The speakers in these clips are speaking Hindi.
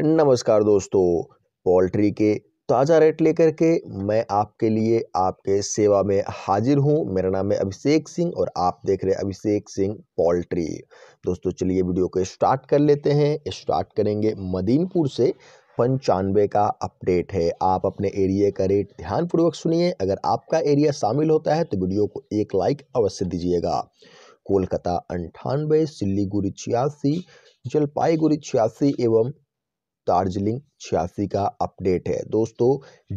नमस्कार दोस्तों पोल्ट्री के ताज़ा रेट लेकर के मैं आपके लिए आपके सेवा में हाजिर हूं मेरा नाम है अभिषेक सिंह और आप देख रहे हैं अभिषेक सिंह पोल्ट्री दोस्तों चलिए वीडियो को स्टार्ट कर लेते हैं स्टार्ट करेंगे मदीनपुर से पंचानवे का अपडेट है आप अपने एरिया का रेट ध्यानपूर्वक सुनिए अगर आपका एरिया शामिल होता है तो वीडियो को एक लाइक अवश्य दीजिएगा कोलकाता अंठानवे सिल्लीगुड़ी छियासी जलपाईगुड़ी छियासी एवं दार्जिलिंग छियासी का अपडेट है दोस्तों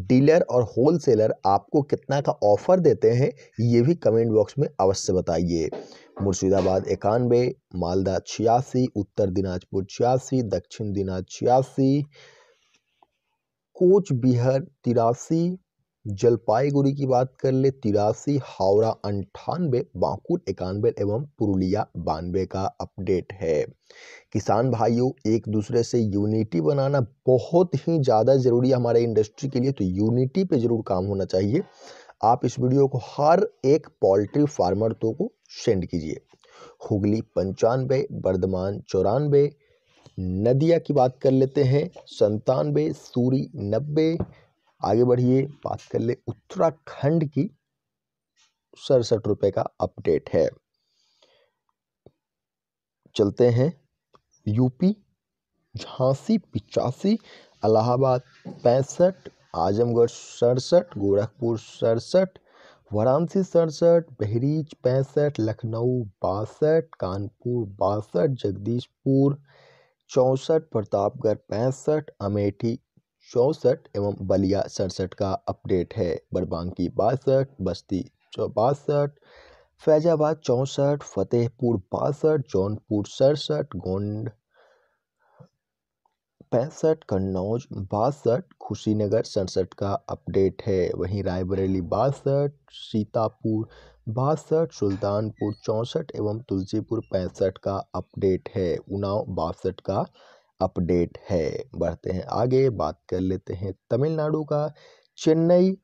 डीलर और होलसेलर आपको कितना का ऑफर देते हैं ये भी कमेंट बॉक्स में अवश्य बताइए मुर्शिदाबाद इक्यानवे मालदा छियासी उत्तर दिनाजपुर छियासी दक्षिण दिनाज छियासी कोच बिहार तिरासी जलपाईगुड़ी की बात कर ले तिरासी हावड़ा अंठानवे बांकुड़ इक्यानबे एवं पुरुलिया बानवे का अपडेट है किसान भाइयों एक दूसरे से यूनिटी बनाना बहुत ही ज़्यादा ज़रूरी है हमारे इंडस्ट्री के लिए तो यूनिटी पे ज़रूर काम होना चाहिए आप इस वीडियो को हर एक पोल्ट्री फार्मर तो को सेंड कीजिए हुगली पंचानवे बर्धमान चौरानबे नदिया की बात कर लेते हैं संतानवे सूरी नब्बे आगे बढ़िए बात कर ले उत्तराखंड की सड़सठ रुपए का अपडेट है चलते हैं यूपी झांसी पिचासी अलाहाबाद पैंसठ आजमगढ़ सड़सठ गोरखपुर सड़सठ वाराणसी सड़सठ बहरीच पैंसठ लखनऊ बासठ कानपुर बासठ जगदीशपुर चौंसठ प्रतापगढ़ पैंसठ अमेठी चौंसठ एवं बलिया सड़सठ का अपडेट है बरबांकी बासठ बस्ती बासठ फैजाबाद चौंसठ फतेहपुर बासठ जौनपुर सड़सठ गोंड पैंसठ कन्नौज बासठ खुशीनगर सड़सठ का अपडेट है वहीं रायबरेली बासठ सीतापुर बासठ सुल्तानपुर चौंसठ एवं तुलसीपुर पैंसठ का अपडेट है उनाव बासठ का अपडेट है बढ़ते हैं आगे बात कर लेते हैं तमिलनाडु का चेन्नई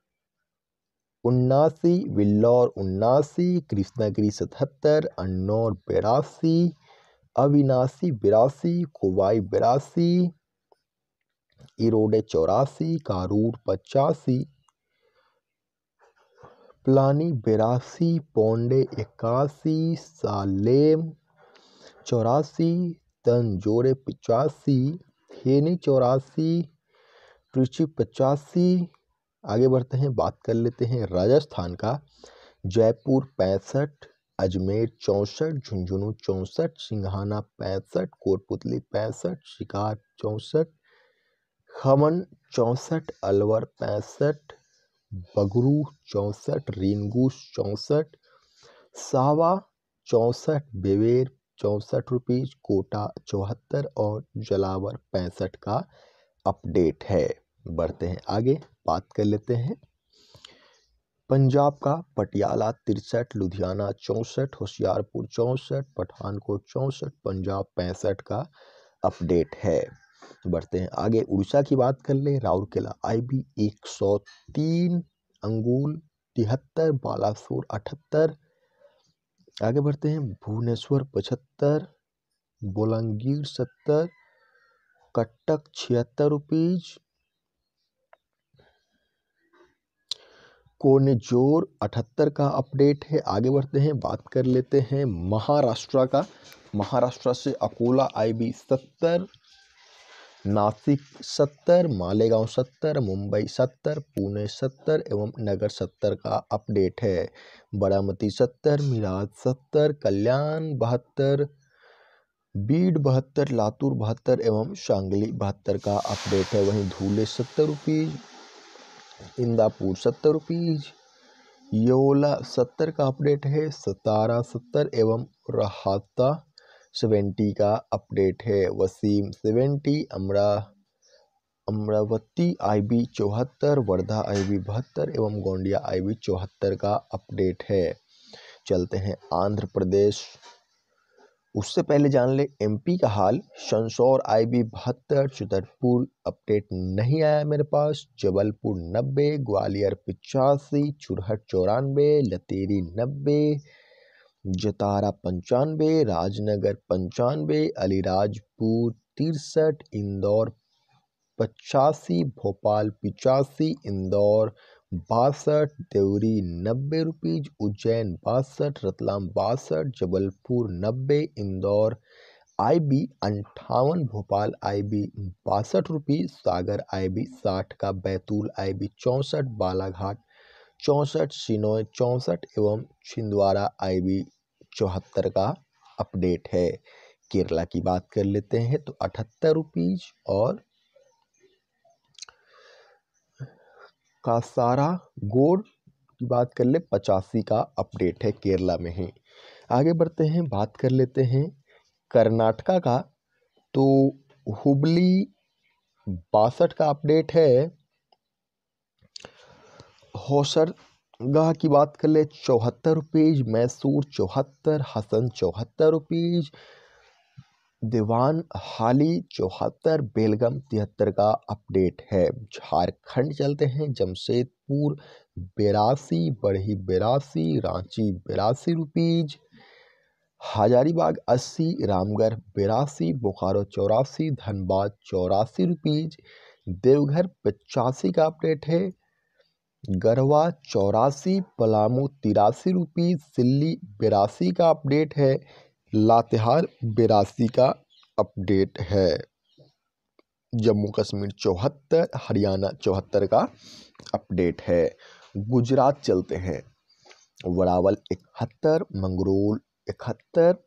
उन्नासी विल्लौर उन्नासी कृष्णागिरी सतहत्तर अन्नौर बेरासी अविनाशी बिरासी कोवाई बिरासी इरोडे चौरासी कारूर पचासी प्लानी बेरासी पौंडे इक्यासी सालेम चौरासी जोड़े पचासी खैनी चौरासी ट्रिची पचासी आगे बढ़ते हैं बात कर लेते हैं राजस्थान का जयपुर पैंसठ अजमेर चौंसठ झुंझुनू चौंसठ सिंघाना पैंसठ कोटपुतली पैंसठ शिकार चौंसठ खमन चौंसठ अलवर पैंसठ बगरू चौंसठ रिंगू चौंसठ सावा चौंसठ बेवेर चौंसठ रुपीज़ कोटा चौहत्तर और जलावर पैंसठ का अपडेट है बढ़ते हैं आगे बात कर लेते हैं पंजाब का पटियाला तिरसठ लुधियाना चौंसठ होशियारपुर चौंसठ पठानकोट चौंसठ पंजाब पैंसठ का अपडेट है बढ़ते हैं आगे उड़ीसा की बात कर ले राउरकेला सौ तीन अंगूल तिहत्तर बालासोर अठहत्तर आगे बढ़ते हैं भुवनेश्वर पचहत्तर बोलांगीर सत्तर कटक छिहत्तर रुपीज कोनेजोर अठहत्तर का अपडेट है आगे बढ़ते हैं बात कर लेते हैं महाराष्ट्र का महाराष्ट्र से अकोला आई बी सत्तर नासिक सत्तर मालेगांव सत्तर मुंबई सत्तर पुणे सत्तर एवं नगर सत्तर का अपडेट है बारामती सत्तर मिराज सत्तर कल्याण बहत्तर बीड बहत्तर लातूर बहत्तर एवं शांगली बहत्तर का अपडेट है वहीं धूले सत्तर रुपीज इंदापुर सत्तर रुपीज योला सत्तर का अपडेट है सतारा सत्तर एवं रहाता सेवेंटी का अपडेट है वसीम सेवेंटी अमरा अमरावती आई बी चौहत्तर वर्धा आई बी बहत्तर एवं गोंडिया आई बी चौहत्तर का अपडेट है चलते हैं आंध्र प्रदेश उससे पहले जान ले एमपी का हाल आई बी बहत्तर छतरपुर अपडेट नहीं आया मेरे पास जबलपुर नब्बे ग्वालियर पिचासी चुरहट चौरानबे लतेरी नब्बे जतारा पंचानवे राजनगर पंचानवे अलीराजपुर तिरसठ इंदौर पचासी भोपाल पिचासी इंदौर बासठ देवरी नब्बे रुपीज उज्जैन बासठ रतलाम बासठ जबलपुर नब्बे इंदौर आई बी अंठावन भोपाल आई बी बासठ रुपीज सागर आई बी साठ का बैतूल आई बी चौंसठ बालाघाट चौंसठ सिनोय चौंसठ एवं छिंदवाड़ा आईबी चौहत्तर का अपडेट है केरला की बात कर लेते हैं तो अठहत्तर रुपीज और कासारा गोड की बात कर ले पचासी का अपडेट है केरला में ही आगे बढ़ते हैं बात कर लेते हैं कर्नाटका का तो हुबली बासठ का अपडेट है गाह की बात कर ले चौहत्तर रुपीज़ मैसूर चौहत्तर हसन चौहत्तर रुपीज़ दीवान हाली चौहत्तर बेलगम तिहत्तर का अपडेट है झारखंड चलते हैं जमशेदपुर बेरासी बढ़ी बेरासी रांची बेरासी रुपीज हजारीबाग अस्सी रामगढ़ बेरासी बोकारो चौरासी धनबाद चौरासी रुपीज देवघर पचासी का अपडेट है गरवा चौरासी पलामू तिरासी रुपी सिल्ली बिरासी का अपडेट है लातेहार बिरासी का अपडेट है जम्मू कश्मीर चौहत्तर हरियाणा चौहत्तर का अपडेट है गुजरात चलते हैं वरावल इकहत्तर मंगरोल इकहत्तर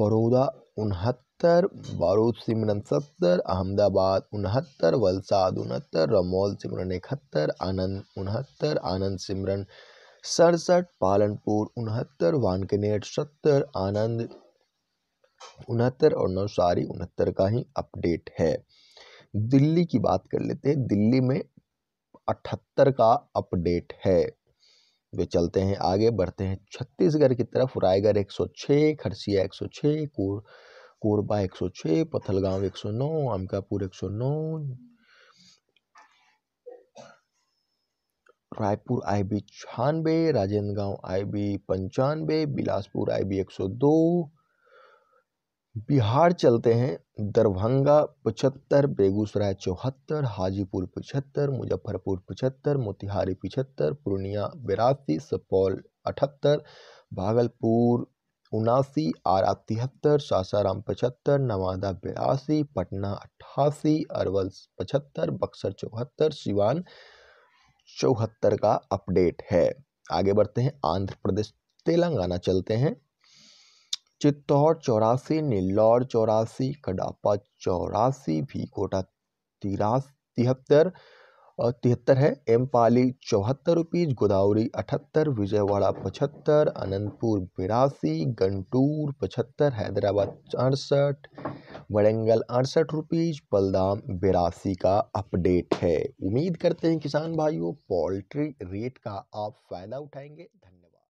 बड़ौदा उनहत्तर सत्तर बारूद सिमरन सत्तर अहमदाबाद उनहत्तर वलसाद उनहत्तर रमौल सिमरन इकहत्तर आनंद उनहत्तर आनंद सिमरन सड़सठ पालनपुर उनहत्तर वानकनेट सत्तर आनंद उनहत्तर और नवसारी उनहत्तर का ही अपडेट है दिल्ली की बात कर लेते हैं दिल्ली में अठहत्तर का अपडेट है वे चलते हैं आगे बढ़ते हैं छत्तीसगढ़ की तरफ रायगढ़ 106 खरसिया सौ कोर कोरबा 106 पथलगांव एक सौ नौ अमकापुर नौ रायपुर आई बी छियानवे राजेंद्र गांव आई बी पंचानवे बिलासपुर आई बी एक सौ दो बिहार चलते हैं दरभंगा पचहत्तर बेगूसराय चौहत्तर हाजीपुर पचहत्तर मुजफ्फरपुर पचहत्तर मोतिहारी पचहत्तर पूर्णिया बिरासी सुपौल अठहत्तर भागलपुर उनासी आरा तिहत्तर सासाराम पचहत्तर नवादा बयासी पटना अट्ठासी अरवल पचहत्तर बक्सर चौहत्तर सिवान चौहत्तर का अपडेट है आगे बढ़ते हैं आंध्र प्रदेश तेलंगाना चलते हैं चित्तौड़ चौरासी नीलौर चौरासी कडापा चौरासी भी कोटा तिरासी तिहत्तर और तिहत्तर है एम पाली चौहत्तर रुपीज़ गोदावरी अठहत्तर विजयवाड़ा पचहत्तर अनंतपुर बिरासी गंटूर पचहत्तर हैदराबाद अड़सठ वरंगल अड़सठ रुपीज़ बलदाम बिरासी का अपडेट है उम्मीद करते हैं किसान भाइयों पोल्ट्री रेट का आप फ़ायदा उठाएंगे